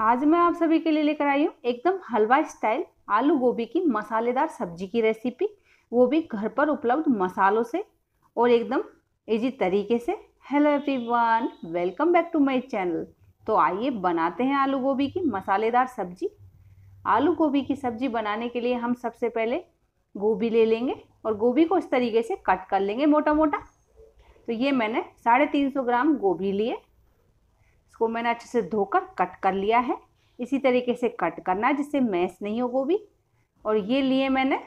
आज मैं आप सभी के लिए लेकर आई हूँ एकदम हलवा स्टाइल आलू गोभी की मसालेदार सब्जी की रेसिपी वो भी घर पर उपलब्ध मसालों से और एकदम इजी तरीके से hello everyone welcome back to my channel तो आइए बनाते हैं आलू गोभी की मसालेदार सब्जी आलू गोभी की सब्जी बनाने के लिए हम सबसे पहले गोभी ले लेंगे और गोभी को इस तरीके से कट कर लेंगे मोटा मोटा तो ये मैंने साढ़े तीन सौ ग्राम गोभी लिए इसको मैंने अच्छे से धोकर कट कर लिया है इसी तरीके से कट करना है जिससे मैस नहीं हो गोभी और ये लिए मैंने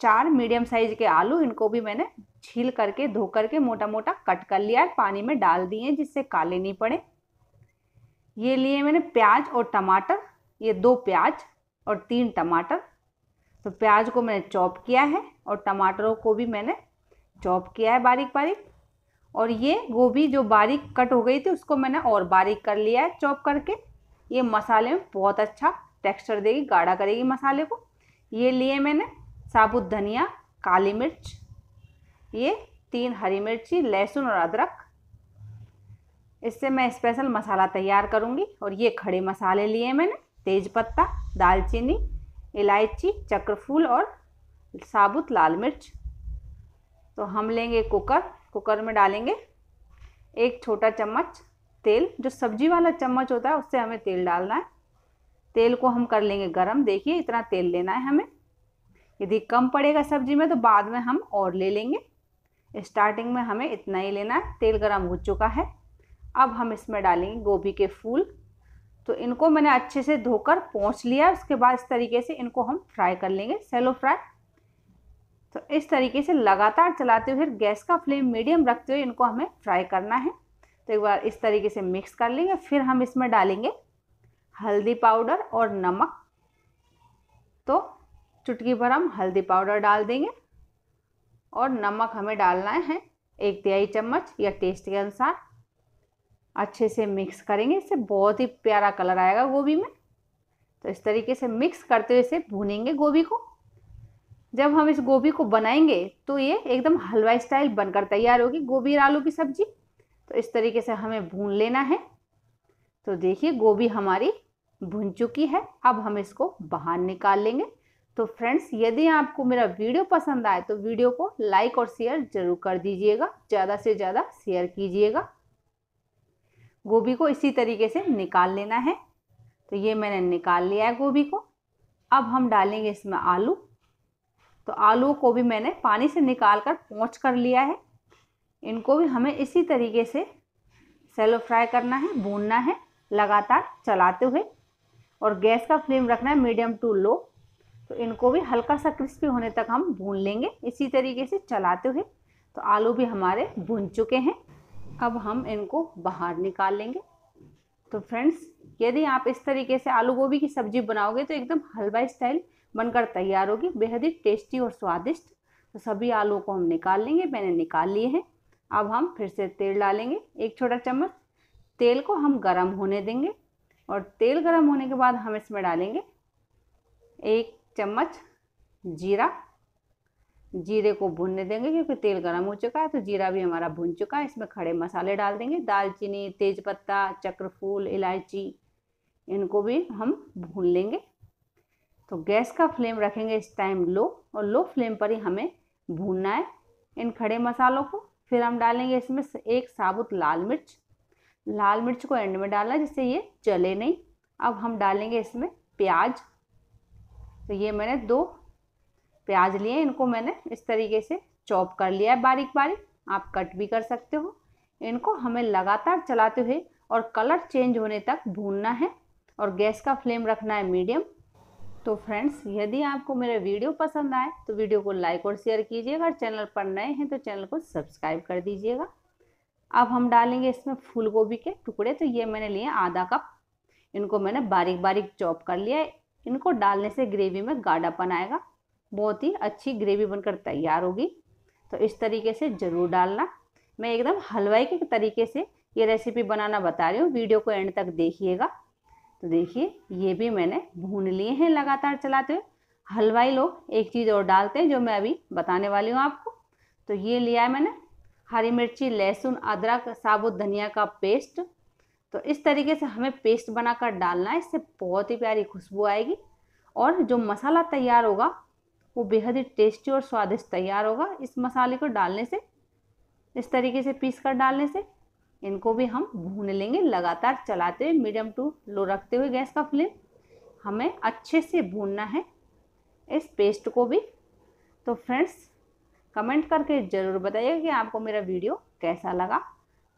चार मीडियम साइज के आलू इनको भी मैंने छील करके धो करके मोटा मोटा कट कर लिया है पानी में डाल दिए जिससे काले नहीं पड़े ये लिए मैंने प्याज और टमाटर ये दो प्याज और तीन टमाटर तो प्याज को मैंने चॉप किया है और टमाटरों को भी मैंने चॉप किया है बारीक बारीक और ये गोभी जो बारीक कट हो गई थी उसको मैंने और बारीक कर लिया है चॉप करके ये मसाले में बहुत अच्छा टेक्सचर देगी गाढ़ा करेगी मसाले को ये लिए मैंने साबुत धनिया काली मिर्च ये तीन हरी मिर्ची लहसुन और अदरक इससे मैं स्पेशल मसाला तैयार करूँगी और ये खड़े मसाले लिए मैंने तेज़पत्ता दालचीनी इलायची चक्रफूल और साबुत लाल मिर्च तो हम लेंगे कुकर कुकर में डालेंगे एक छोटा चम्मच तेल जो सब्जी वाला चम्मच होता है उससे हमें तेल डालना है तेल को हम कर लेंगे गरम देखिए इतना तेल लेना है हमें यदि कम पड़ेगा सब्जी में तो बाद में हम और ले लेंगे स्टार्टिंग में हमें इतना ही लेना है तेल गरम हो चुका है अब हम इसमें डालेंगे गोभी के फूल तो इनको मैंने अच्छे से धोकर पोंछ लिया उसके बाद इस तरीके से इनको हम फ्राई कर लेंगे सेलो फ्राई तो इस तरीके से लगातार चलाते हुए गैस का फ्लेम मीडियम रखते हुए इनको हमें फ्राई करना है तो एक बार इस तरीके से मिक्स कर लेंगे फिर हम इसमें डालेंगे हल्दी पाउडर और नमक तो चुटकी भर हम हल्दी पाउडर डाल देंगे और नमक हमें डालना है एक तिहाई चम्मच या टेस्ट के अनुसार अच्छे से मिक्स करेंगे इससे बहुत ही प्यारा कलर आएगा गोभी में तो इस तरीके से मिक्स करते हुए इसे भूनेंगे गोभी को जब हम इस गोभी को बनाएंगे तो ये एकदम हलवा स्टाइल बनकर तैयार होगी गोभी और आलू की सब्जी तो इस तरीके से हमें भून लेना है तो देखिए गोभी हमारी भुन चुकी है अब हम इसको बाहर निकाल लेंगे तो फ्रेंड्स यदि आपको मेरा वीडियो पसंद आए तो वीडियो को लाइक और शेयर जरूर कर दीजिएगा ज़्यादा से ज़्यादा शेयर कीजिएगा गोभी को इसी तरीके से निकाल लेना है तो ये मैंने निकाल लिया है गोभी को अब हम डालेंगे इसमें आलू तो आलू को भी मैंने पानी से निकाल कर पोंछ कर लिया है इनको भी हमें इसी तरीके से सेलो फ्राई करना है भूनना है लगातार चलाते हुए और गैस का फ्लेम रखना है मीडियम टू लो तो इनको भी हल्का सा क्रिस्पी होने तक हम भून लेंगे इसी तरीके से चलाते हुए तो आलू भी हमारे भुन चुके हैं अब हम इनको बाहर निकाल लेंगे तो फ्रेंड्स यदि आप इस तरीके से आलू गोभी की सब्ज़ी बनाओगे तो एकदम हलवा स्टाइल बनकर तैयार होगी बेहद ही टेस्टी और स्वादिष्ट तो सभी आलू को हम निकाल लेंगे मैंने निकाल लिए हैं अब हम फिर से तेल डालेंगे एक छोटा चम्मच तेल को हम गरम होने देंगे और तेल गरम होने के बाद हम इसमें डालेंगे एक चम्मच जीरा जीरे को भुनने देंगे क्योंकि तेल गरम हो चुका है तो जीरा भी हमारा भुन चुका है इसमें खड़े मसाले डाल देंगे दालचीनी तेज़पत्ता चक्रफूल इलायची इनको भी हम भून लेंगे तो गैस का फ्लेम रखेंगे इस टाइम लो और लो फ्लेम पर ही हमें भूनना है इन खड़े मसालों को फिर हम डालेंगे इसमें एक साबुत लाल मिर्च लाल मिर्च को एंड में डाला जिससे ये चले नहीं अब हम डालेंगे इसमें प्याज तो ये मैंने दो प्याज लिए इनको मैंने इस तरीके से चॉप कर लिया है बारीक बारीक आप कट भी कर सकते हो इनको हमें लगातार चलाते हुए और कलर चेंज होने तक भूनना है और गैस का फ्लेम रखना है मीडियम तो फ्रेंड्स यदि आपको मेरा वीडियो पसंद आए तो वीडियो को लाइक और शेयर कीजिएगा और चैनल पर नए हैं तो चैनल को सब्सक्राइब कर दीजिएगा अब हम डालेंगे इसमें फूल गोभी के टुकड़े तो ये मैंने लिए आधा कप इनको मैंने बारीक बारीक चॉप कर लिया है इनको डालने से ग्रेवी में गाढ़ापन आएगा बहुत ही अच्छी ग्रेवी बनकर तैयार होगी तो इस तरीके से ज़रूर डालना मैं एकदम हलवाई के तरीके से ये रेसिपी बनाना बता रही हूँ वीडियो को एंड तक देखिएगा तो देखिए ये भी मैंने भून लिए हैं लगातार चलाते हुए हलवाई लोग एक चीज़ और डालते हैं जो मैं अभी बताने वाली हूँ आपको तो ये लिया है मैंने हरी मिर्ची लहसुन अदरक साबुत धनिया का पेस्ट तो इस तरीके से हमें पेस्ट बनाकर डालना है इससे बहुत ही प्यारी खुशबू आएगी और जो मसाला तैयार होगा वो बेहद ही टेस्टी और स्वादिष्ट तैयार होगा इस मसाले को डालने से इस तरीके से पीस कर डालने से इनको भी हम भून लेंगे लगातार चलाते हुए मीडियम टू लो रखते हुए गैस का फ्लेम हमें अच्छे से भूनना है इस पेस्ट को भी तो फ्रेंड्स कमेंट करके ज़रूर बताइए कि आपको मेरा वीडियो कैसा लगा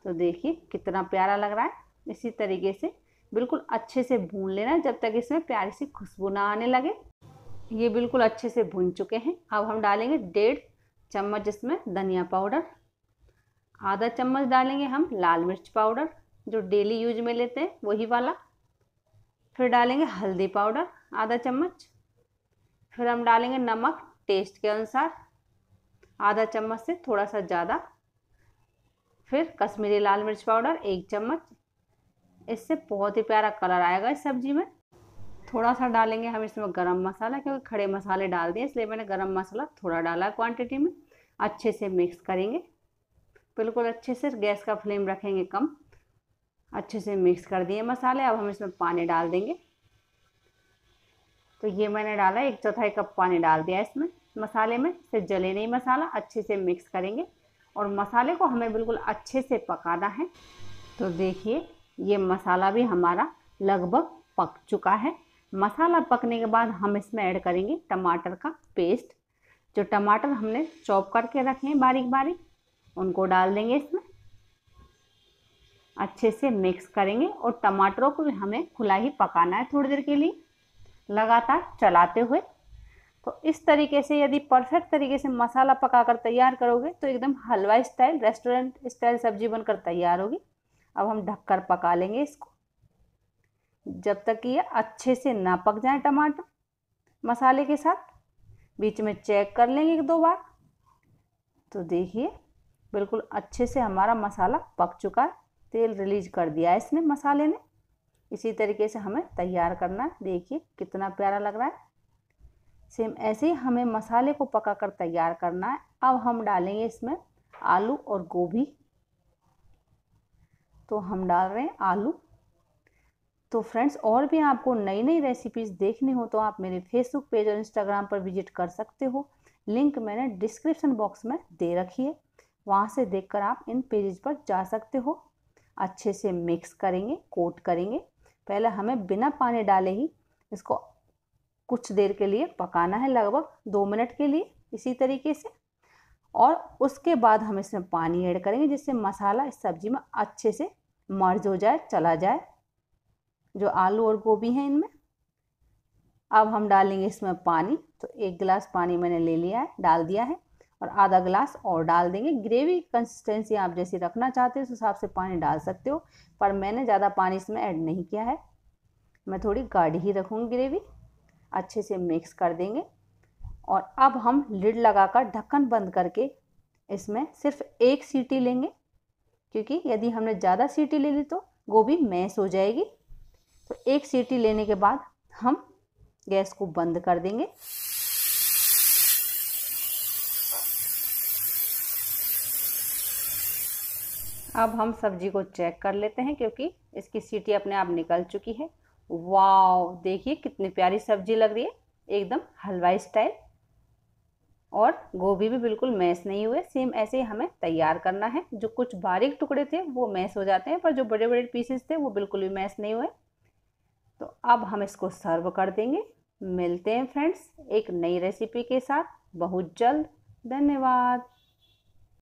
तो देखिए कितना प्यारा लग रहा है इसी तरीके से बिल्कुल अच्छे से भून लेना जब तक इसमें प्यारी सी खुशबू ना आने लगे ये बिल्कुल अच्छे से भून चुके हैं अब हम डालेंगे डेढ़ चम्मच इसमें धनिया पाउडर आधा चम्मच डालेंगे हम लाल मिर्च पाउडर जो डेली यूज में लेते हैं वही वाला फिर डालेंगे हल्दी पाउडर आधा चम्मच फिर हम डालेंगे नमक टेस्ट के अनुसार आधा चम्मच से थोड़ा सा ज़्यादा फिर कश्मीरी लाल मिर्च पाउडर एक चम्मच इससे बहुत ही प्यारा कलर आएगा इस सब्ज़ी में थोड़ा सा डालेंगे हम इसमें गरम मसाला क्योंकि खड़े मसाले डाल दिए इसलिए मैंने गरम मसाला थोड़ा डाला क्वांटिटी में अच्छे से मिक्स करेंगे बिल्कुल अच्छे से गैस का फ्लेम रखेंगे कम अच्छे से मिक्स कर दिए मसाले अब हम इसमें पानी डाल देंगे तो ये मैंने डाला एक चौथाई कप पानी डाल दिया इसमें मसाले में से जले नहीं मसाला अच्छे से मिक्स करेंगे और मसाले को हमें बिल्कुल अच्छे से पकाना है तो देखिए ये मसाला भी हमारा लगभग पक चुका है मसाला पकने के बाद हम इसमें ऐड करेंगे टमाटर का पेस्ट जो टमाटर हमने चॉप करके रखे हैं बारीक बारीक उनको डाल देंगे इसमें अच्छे से मिक्स करेंगे और टमाटरों को भी हमें खुला ही पकाना है थोड़ी देर के लिए लगातार चलाते हुए तो इस तरीके से यदि परफेक्ट तरीके से मसाला पकाकर तैयार करोगे तो एकदम हलवा स्टाइल रेस्टोरेंट स्टाइल सब्जी बनकर तैयार होगी अब हम ढककर पका लेंगे इसको जब तक कि ये अच्छे से ना पक जाए टमाटर मसाले के साथ बीच में चेक कर लेंगे एक दो बार तो देखिए बिल्कुल अच्छे से हमारा मसाला पक चुका है तेल रिलीज कर दिया है इसने मसाले ने इसी तरीके से हमें तैयार करना है देखिए कितना प्यारा लग रहा है सेम ऐसे ही हमें मसाले को पका कर तैयार करना है अब हम डालेंगे इसमें आलू और गोभी तो हम डाल रहे हैं आलू तो फ्रेंड्स और भी आपको नई नई रेसिपीज़ देखनी हो तो आप मेरे फेसबुक पेज और इंस्टाग्राम पर विजिट कर सकते हो लिंक मैंने डिस्क्रिप्शन बॉक्स में दे रखी है वहाँ से देखकर आप इन पेजेस पर जा सकते हो अच्छे से मिक्स करेंगे कोट करेंगे पहले हमें बिना पानी डाले ही इसको कुछ देर के लिए पकाना है लगभग दो मिनट के लिए इसी तरीके से और उसके बाद हम इसमें पानी ऐड करेंगे जिससे मसाला इस सब्ज़ी में अच्छे से मर्ज हो जाए चला जाए जो आलू और गोभी हैं इनमें अब हम डालेंगे इसमें पानी तो एक गिलास पानी मैंने ले लिया है डाल दिया है और आधा ग्लास और डाल देंगे ग्रेवी कंसिस्टेंसी आप जैसी रखना चाहते हो उस हिसाब से पानी डाल सकते हो पर मैंने ज़्यादा पानी इसमें ऐड नहीं किया है मैं थोड़ी गाढ़ी ही रखूँगी ग्रेवी अच्छे से मिक्स कर देंगे और अब हम लिड लगाकर ढक्कन बंद करके इसमें सिर्फ एक सीटी लेंगे क्योंकि यदि हमने ज़्यादा सीटी ले ली तो गोभी मैस हो जाएगी तो एक सीटी लेने के बाद हम गैस को बंद कर देंगे अब हम सब्जी को चेक कर लेते हैं क्योंकि इसकी सीटी अपने आप निकल चुकी है वाओ देखिए कितनी प्यारी सब्जी लग रही है एकदम हलवाई स्टाइल और गोभी भी बिल्कुल मैश नहीं हुए सेम ऐसे ही हमें तैयार करना है जो कुछ बारीक टुकड़े थे वो मैश हो जाते हैं पर जो बड़े बड़े पीसेस थे वो बिल्कुल भी मैश नहीं हुए तो अब हम इसको सर्व कर देंगे मिलते हैं फ्रेंड्स एक नई रेसिपी के साथ बहुत जल्द धन्यवाद